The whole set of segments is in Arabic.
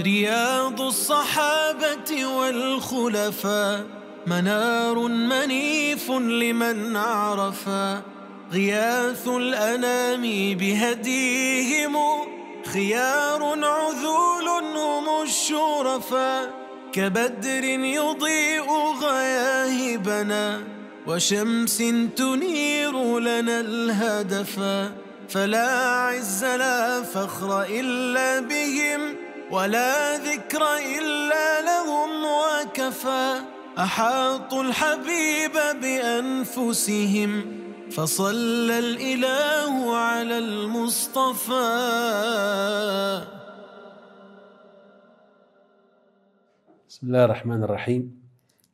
رياض الصحابة والخلفاء منار منيف لمن عرفا غياث الأنام بهديهم خيار عذول هم الشرفاء كبدر يضيء غياهبنا وشمس تنير لنا الهدفا فلا عز لا فخر إلا بهم ولا ذكر إلا لهم وكفى أحاطوا الحبيب بأنفسهم فصلى الإله على المصطفى بسم الله الرحمن الرحيم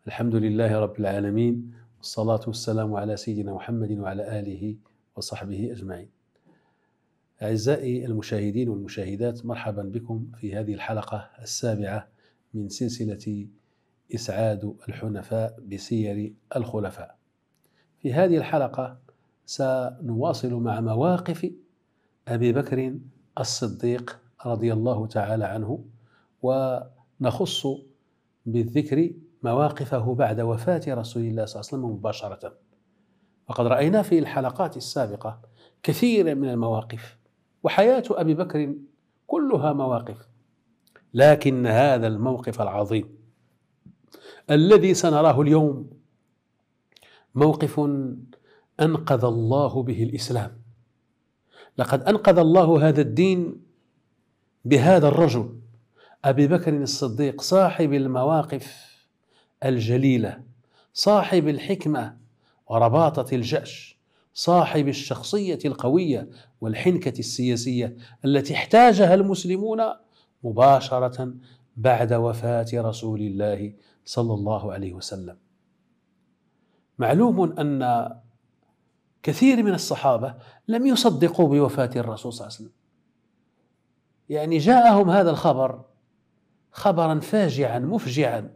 الحمد لله رب العالمين والصلاة والسلام على سيدنا محمد وعلى آله وصحبه أجمعين أعزائي المشاهدين والمشاهدات مرحبا بكم في هذه الحلقة السابعة من سلسلة إسعاد الحنفاء بسير الخلفاء. في هذه الحلقة سنواصل مع مواقف أبي بكر الصديق رضي الله تعالى عنه ونخص بالذكر مواقفه بعد وفاة رسول الله صلى الله عليه وسلم مباشرة. وقد رأينا في الحلقات السابقة كثيرا من المواقف وحياه ابي بكر كلها مواقف لكن هذا الموقف العظيم الذي سنراه اليوم موقف انقذ الله به الاسلام لقد انقذ الله هذا الدين بهذا الرجل ابي بكر الصديق صاحب المواقف الجليله صاحب الحكمه ورباطه الجأش صاحب الشخصيه القويه والحنكه السياسيه التي احتاجها المسلمون مباشره بعد وفاه رسول الله صلى الله عليه وسلم معلوم ان كثير من الصحابه لم يصدقوا بوفاه الرسول صلى الله عليه وسلم يعني جاءهم هذا الخبر خبرا فاجعا مفجعا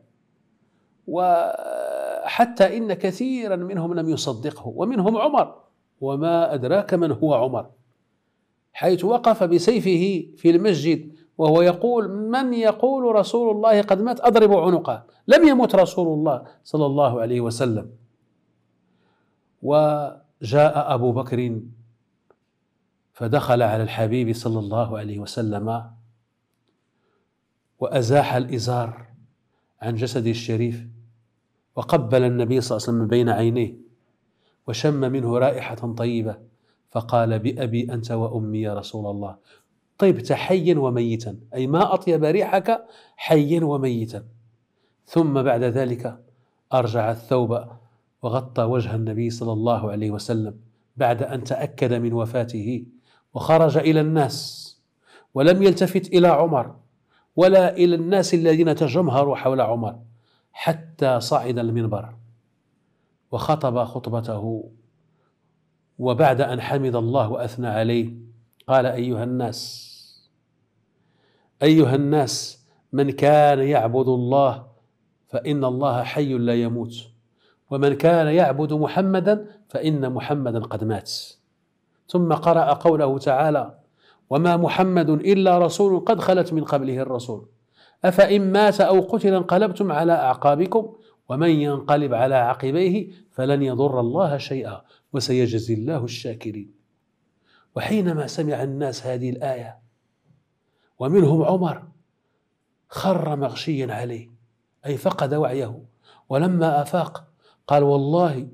وحتى ان كثيرا منهم لم يصدقه ومنهم عمر وما أدراك من هو عمر حيث وقف بسيفه في المسجد وهو يقول من يقول رسول الله قد مات أضرب عنقه لم يمت رسول الله صلى الله عليه وسلم وجاء أبو بكر فدخل على الحبيب صلى الله عليه وسلم وأزاح الإزار عن جسده الشريف وقبل النبي صلى الله عليه وسلم بين عينيه وشم منه رائحة طيبة فقال بأبي أنت وأمي يا رسول الله طبت حيا وميتا أي ما أطيب ريحك حيا وميتا ثم بعد ذلك أرجع الثوب وغطى وجه النبي صلى الله عليه وسلم بعد أن تأكد من وفاته وخرج إلى الناس ولم يلتفت إلى عمر ولا إلى الناس الذين تجمهروا حول عمر حتى صعد المنبر وخطب خطبته وبعد ان حمد الله واثنى عليه قال ايها الناس ايها الناس من كان يعبد الله فان الله حي لا يموت ومن كان يعبد محمدا فان محمدا قد مات ثم قرا قوله تعالى وما محمد الا رسول قد خلت من قبله الرسول افان مات او قتل انقلبتم على اعقابكم ومن ينقلب على عقبيه فلن يضر الله شيئا وسيجزي الله الشاكرين وحينما سمع الناس هذه الايه ومنهم عمر خر مغشيا عليه اي فقد وعيه ولما افاق قال والله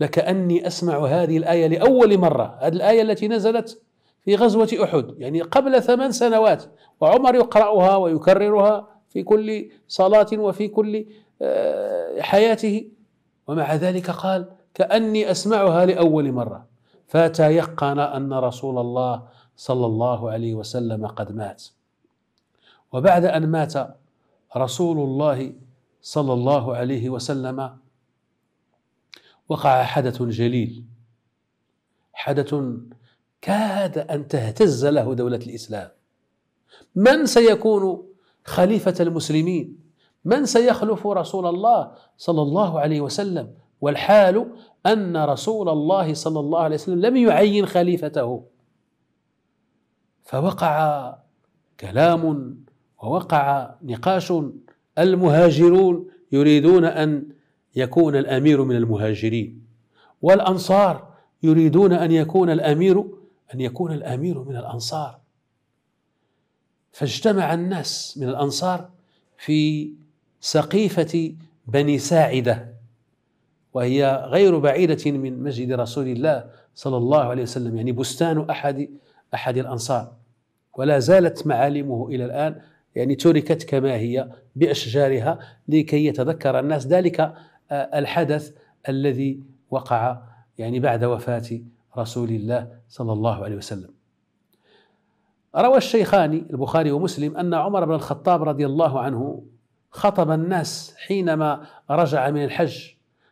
لكاني اسمع هذه الايه لاول مره هذه الايه التي نزلت في غزوه احد يعني قبل ثمان سنوات وعمر يقراها ويكررها في كل صلاه وفي كل آه، حياته ومع ذلك قال كأني أسمعها لأول مرة فتيقن أن رسول الله صلى الله عليه وسلم قد مات وبعد أن مات رسول الله صلى الله عليه وسلم وقع حدث جليل حدث كاد أن تهتز له دولة الإسلام من سيكون خليفة المسلمين من سيخلف رسول الله صلى الله عليه وسلم والحال أن رسول الله صلى الله عليه وسلم لم يعين خليفته فوقع كلام ووقع نقاش المهاجرون يريدون أن يكون الأمير من المهاجرين والأنصار يريدون أن يكون الأمير أن يكون الأمير من الأنصار فاجتمع الناس من الأنصار في سقيفة بني ساعدة وهي غير بعيدة من مسجد رسول الله صلى الله عليه وسلم يعني بستان أحد أحد الأنصار ولا زالت معالمه إلى الآن يعني تركت كما هي بأشجارها لكي يتذكر الناس ذلك آه، الحدث الذي وقع يعني بعد وفاة رسول الله صلى الله عليه وسلم روى الشيخان البخاري ومسلم أن عمر بن الخطاب رضي الله عنه خطب الناس حينما رجع من الحج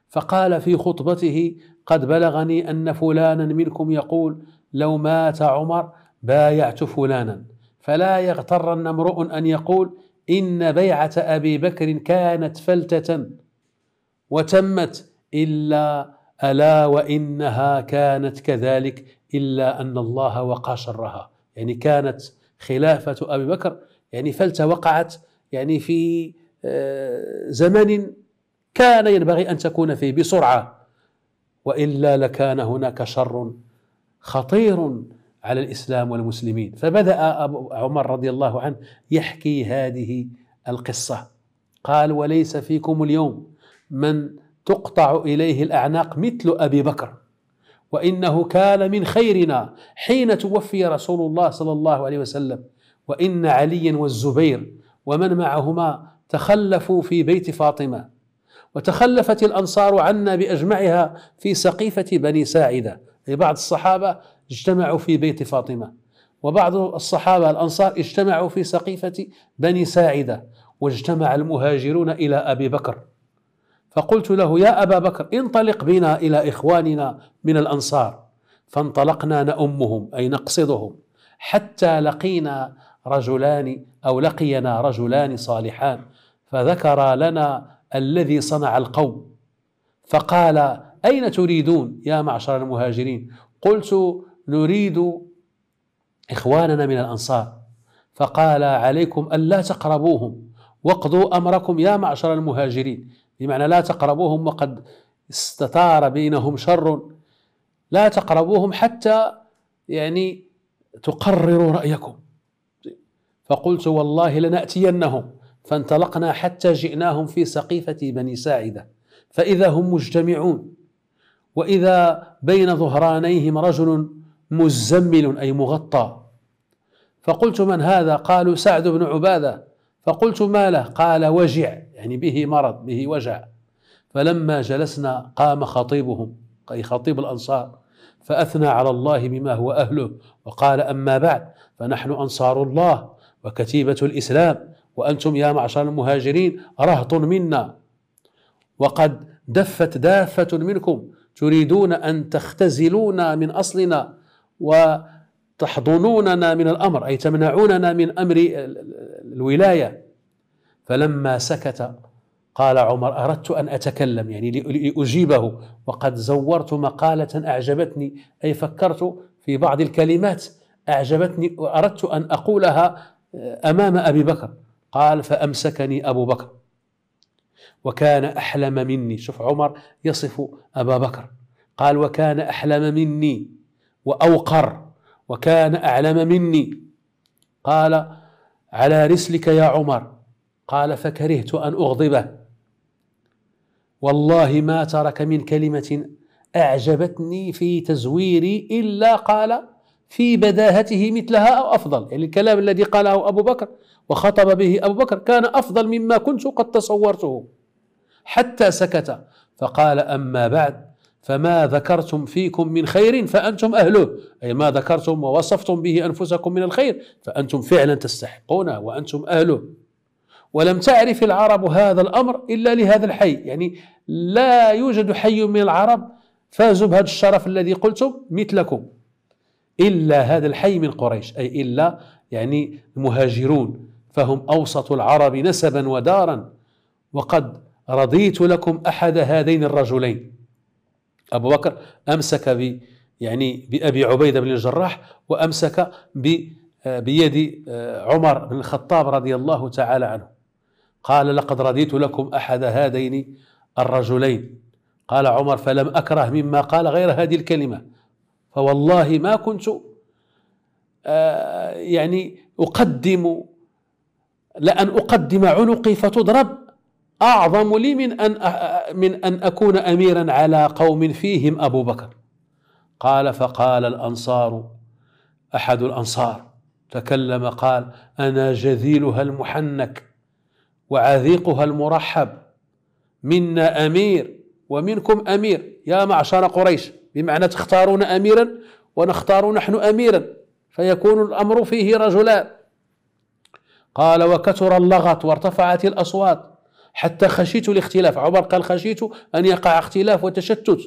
فقال في خطبته قد بلغني ان فلانا منكم يقول لو مات عمر بايعت فلانا فلا يغترن امرؤ ان يقول ان بيعه ابي بكر كانت فلته وتمت الا الا وانها كانت كذلك الا ان الله وقى شرها يعني كانت خلافه ابي بكر يعني فلته وقعت يعني في زمن كان ينبغي ان تكون فيه بسرعه والا لكان هناك شر خطير على الاسلام والمسلمين فبدا أبو عمر رضي الله عنه يحكي هذه القصه قال وليس فيكم اليوم من تقطع اليه الاعناق مثل ابي بكر وانه كان من خيرنا حين توفي رسول الله صلى الله عليه وسلم وان عليا والزبير ومن معهما تخلفوا في بيت فاطمه وتخلفت الانصار عنا باجمعها في سقيفه بني ساعده اي بعض الصحابه اجتمعوا في بيت فاطمه وبعض الصحابه الانصار اجتمعوا في سقيفه بني ساعده واجتمع المهاجرون الى ابي بكر فقلت له يا ابا بكر انطلق بنا الى اخواننا من الانصار فانطلقنا نأمهم اي نقصدهم حتى لقينا رجلان او لقينا رجلان صالحان فذكر لنا الذي صنع القوم فقال اين تريدون يا معشر المهاجرين قلت نريد اخواننا من الانصار فقال عليكم الا تقربوهم واقضوا امركم يا معشر المهاجرين بمعنى لا تقربوهم وقد استثار بينهم شر لا تقربوهم حتى يعني تقرروا رايكم فقلت والله لنأتينهم فانطلقنا حتى جئناهم في سقيفة بني ساعدة فإذا هم مجتمعون وإذا بين ظهرانيهم رجل مزمل أي مغطى فقلت من هذا قالوا سعد بن عبادة فقلت ما له قال وجع يعني به مرض به وجع فلما جلسنا قام خطيبهم أي خطيب الأنصار فأثنى على الله بما هو أهله وقال أما بعد فنحن أنصار الله وكتيبة الإسلام وأنتم يا معشر المهاجرين رهط منا وقد دفت دافة منكم تريدون أن تختزلونا من أصلنا وتحضنوننا من الأمر أي تمنعوننا من أمر الولاية فلما سكت قال عمر أردت أن أتكلم يعني لأجيبه وقد زورت مقالة أعجبتني أي فكرت في بعض الكلمات أعجبتني وأردت أن أقولها امام ابي بكر قال فامسكني ابو بكر وكان احلم مني شوف عمر يصف ابا بكر قال وكان احلم مني واوقر وكان اعلم مني قال على رسلك يا عمر قال فكرهت ان اغضبه والله ما ترك من كلمه اعجبتني في تزويري الا قال في بداهته مثلها أو أفضل يعني الكلام الذي قاله أبو بكر وخطب به أبو بكر كان أفضل مما كنت قد تصورته حتى سكت فقال أما بعد فما ذكرتم فيكم من خير فأنتم أهله أي ما ذكرتم ووصفتم به أنفسكم من الخير فأنتم فعلا تستحقونه وأنتم أهله ولم تعرف العرب هذا الأمر إلا لهذا الحي يعني لا يوجد حي من العرب فازوا بهذا الشرف الذي قلتم مثلكم إلا هذا الحي من قريش أي إلا يعني المهاجرون فهم أوسط العرب نسبا ودارا وقد رضيت لكم أحد هذين الرجلين أبو بكر أمسك ب يعني بأبي عبيدة بن الجراح وأمسك آه، بيد آه، عمر بن الخطاب رضي الله تعالى عنه قال لقد رضيت لكم أحد هذين الرجلين قال عمر فلم أكره مما قال غير هذه الكلمة فوالله ما كنت آه، يعني أقدم لأن أقدم عنقي فتضرب أعظم لي من أن آه، من أن أكون أميرا على قوم فيهم أبو بكر قال فقال الأنصار أحد الأنصار تكلم قال أنا جذيلها المحنك وعذيقها المرحب منا أمير ومنكم أمير يا معشر قريش بمعنى تختارون اميرا ونختار نحن اميرا فيكون الامر فيه رجلان قال وكثر اللغط وارتفعت الاصوات حتى خشيت الاختلاف عمر قال خشيت ان يقع اختلاف وتشتت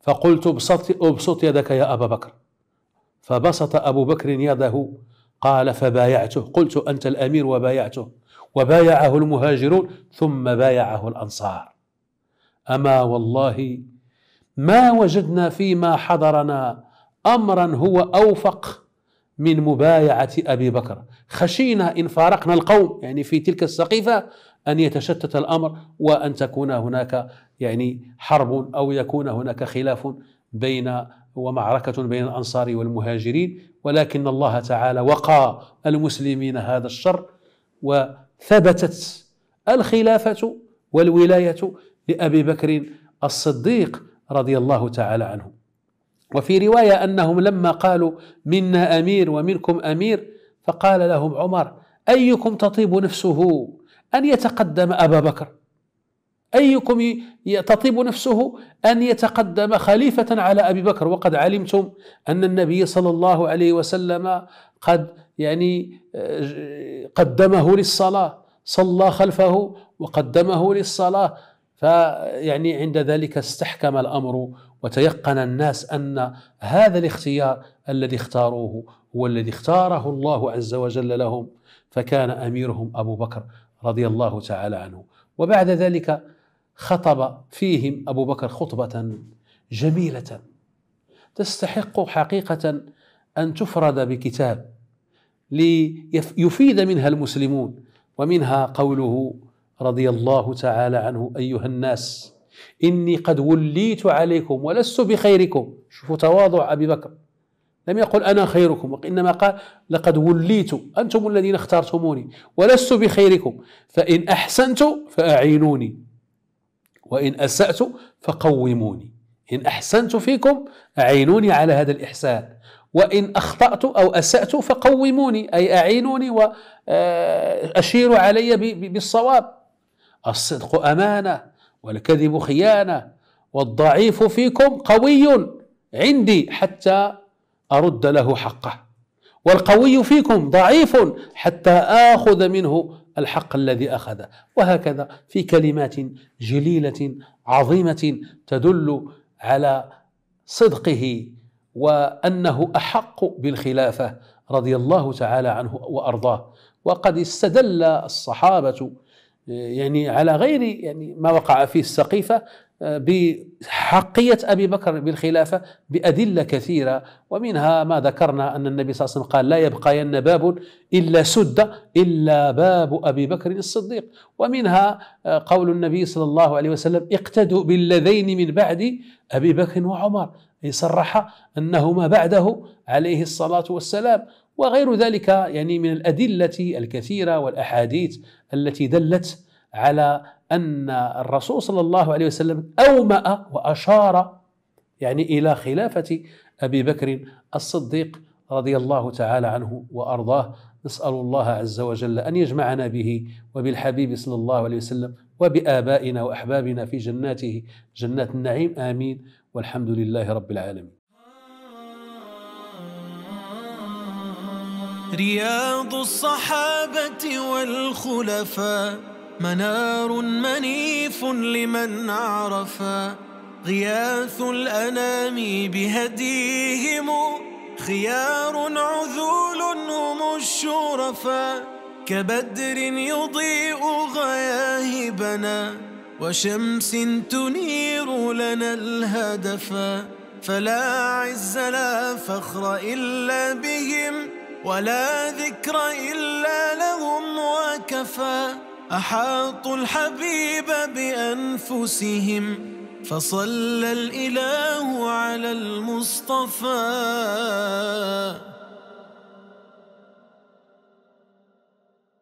فقلت ابسط ابسط يدك يا ابا بكر فبسط ابو بكر يده قال فبايعته قلت انت الامير وبايعته وبايعه المهاجرون ثم بايعه الانصار اما والله ما وجدنا فيما حضرنا امرا هو اوفق من مبايعه ابي بكر خشينا ان فارقنا القوم يعني في تلك السقيفه ان يتشتت الامر وان تكون هناك يعني حرب او يكون هناك خلاف بين ومعركه بين الانصار والمهاجرين ولكن الله تعالى وقى المسلمين هذا الشر وثبتت الخلافه والولايه لابي بكر الصديق رضي الله تعالى عنه وفي روايه انهم لما قالوا منا امير ومنكم امير فقال لهم عمر ايكم تطيب نفسه ان يتقدم ابا بكر ايكم تطيب نفسه ان يتقدم خليفه على ابي بكر وقد علمتم ان النبي صلى الله عليه وسلم قد يعني آه، قدمه للصلاه صلى خلفه وقدمه للصلاه فيعني عند ذلك استحكم الامر وتيقن الناس ان هذا الاختيار الذي اختاروه هو الذي اختاره الله عز وجل لهم فكان اميرهم ابو بكر رضي الله تعالى عنه وبعد ذلك خطب فيهم ابو بكر خطبه جميله تستحق حقيقه ان تفرد بكتاب ليفيد منها المسلمون ومنها قوله رضي الله تعالى عنه أيها الناس إني قد وليت عليكم ولست بخيركم شوفوا تواضع أبي بكر لم يقل أنا خيركم وإنما قال لقد وليت أنتم الذين اخترتموني ولست بخيركم فإن أحسنت فأعينوني وإن أسأت فقوموني إن أحسنت فيكم أعينوني على هذا الإحسان وإن أخطأت أو أسأت فقوموني أي أعينوني وأشيروا علي بالصواب الصدق امانه والكذب خيانه والضعيف فيكم قوي عندي حتى ارد له حقه والقوي فيكم ضعيف حتى اخذ منه الحق الذي اخذه وهكذا في كلمات جليله عظيمه تدل على صدقه وانه احق بالخلافه رضي الله تعالى عنه وارضاه وقد استدل الصحابه يعني على غير يعني ما وقع فيه السقيفة آه، بحقية أبي بكر بالخلافة بأدلة كثيرة ومنها ما ذكرنا أن النبي صلى الله عليه وسلم قال لا يبقين باب إلا سد إلا باب أبي بكر الصديق ومنها آه، قول النبي صلى الله عليه وسلم اقتدوا بالذين من بعد أبي بكر وعمر أي صرح أنهما بعده عليه الصلاة والسلام وغير ذلك يعني من الأدلة الكثيرة والأحاديث التي دلت على أن الرسول صلى الله عليه وسلم أومأ وأشار يعني إلى خلافة أبي بكر الصديق رضي الله تعالى عنه وأرضاه نسأل الله عز وجل أن يجمعنا به وبالحبيب صلى الله عليه وسلم وبآبائنا وأحبابنا في جناته جنات النعيم آمين والحمد لله رب العالمين رياض الصحابة والخلفاء منار منيف لمن عرفا غياث الأنام بهديهم خيار عذول هم الشرفاء كبدر يضيء غياهبنا وشمس تنير لنا الهدفا فلا عز لا فخر إلا بهم ولا ذكر إلا لهم وكفى أحاطوا الحبيب بأنفسهم فصلى الإله على المصطفى